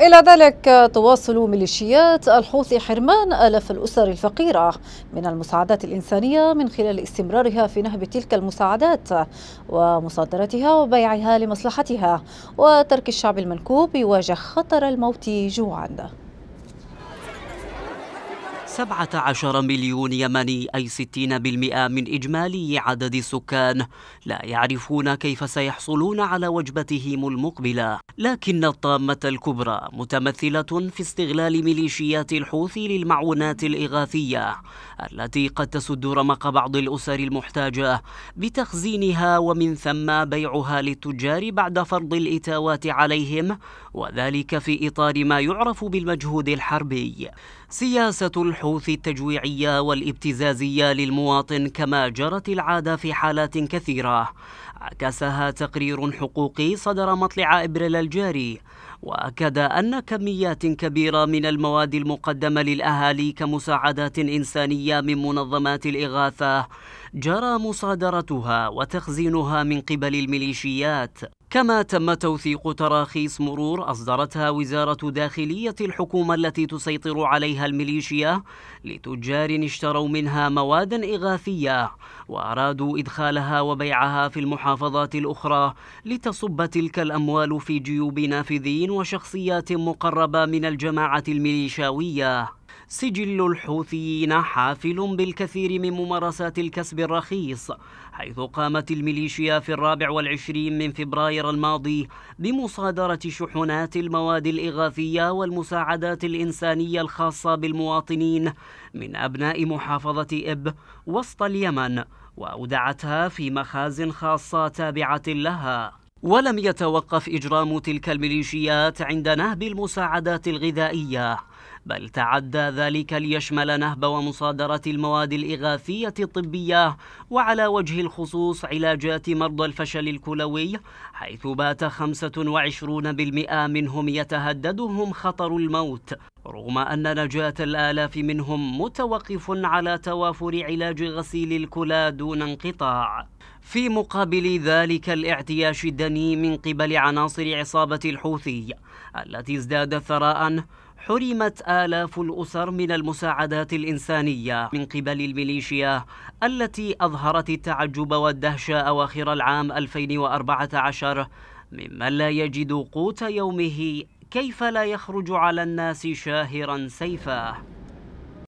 إلى ذلك تواصل ميليشيات الحوثي حرمان آلاف الأسر الفقيرة من المساعدات الإنسانية من خلال استمرارها في نهب تلك المساعدات ومصادرتها وبيعها لمصلحتها وترك الشعب المنكوب يواجه خطر الموت جوعا 17 مليون يمني أي 60% من إجمالي عدد السكان لا يعرفون كيف سيحصلون على وجبتهم المقبلة لكن الطامة الكبرى متمثلة في استغلال ميليشيات الحوثي للمعونات الإغاثية التي قد تسد رمق بعض الأسر المحتاجة بتخزينها ومن ثم بيعها للتجار بعد فرض الإتاوات عليهم وذلك في إطار ما يعرف بالمجهود الحربي سياسة الحوثي البحوث التجويعية والابتزازية للمواطن كما جرت العادة في حالات كثيرة عكسها تقرير حقوقي صدر مطلع ابريل الجاري واكد ان كميات كبيره من المواد المقدمه للاهالي كمساعدات انسانيه من منظمات الاغاثه جرى مصادرتها وتخزينها من قبل الميليشيات كما تم توثيق تراخيص مرور أصدرتها وزارة داخلية الحكومة التي تسيطر عليها الميليشيا لتجار اشتروا منها مواد إغاثية وأرادوا إدخالها وبيعها في المحافظات الأخرى لتصب تلك الأموال في جيوب نافذين وشخصيات مقربة من الجماعة الميليشاوية سجل الحوثيين حافل بالكثير من ممارسات الكسب الرخيص حيث قامت الميليشيا في الرابع والعشرين من فبراير الماضي بمصادرة شحنات المواد الإغاثية والمساعدات الإنسانية الخاصة بالمواطنين من أبناء محافظة إب وسط اليمن وأودعتها في مخازن خاصة تابعة لها ولم يتوقف إجرام تلك الميليشيات عند نهب المساعدات الغذائية بل تعدى ذلك ليشمل نهب ومصادرة المواد الإغاثية الطبية وعلى وجه الخصوص علاجات مرضى الفشل الكلوي حيث بات 25% منهم يتهددهم خطر الموت رغم أن نجاة الآلاف منهم متوقف على توافر علاج غسيل الكلى دون انقطاع في مقابل ذلك الاعتياش الدني من قبل عناصر عصابة الحوثي التي ازداد ثراء حرمت آلاف الأسر من المساعدات الإنسانية من قبل الميليشيا التي أظهرت التعجب والدهشة أواخر العام 2014 ممن لا يجد قوت يومه كيف لا يخرج على الناس شاهرا سيفاه؟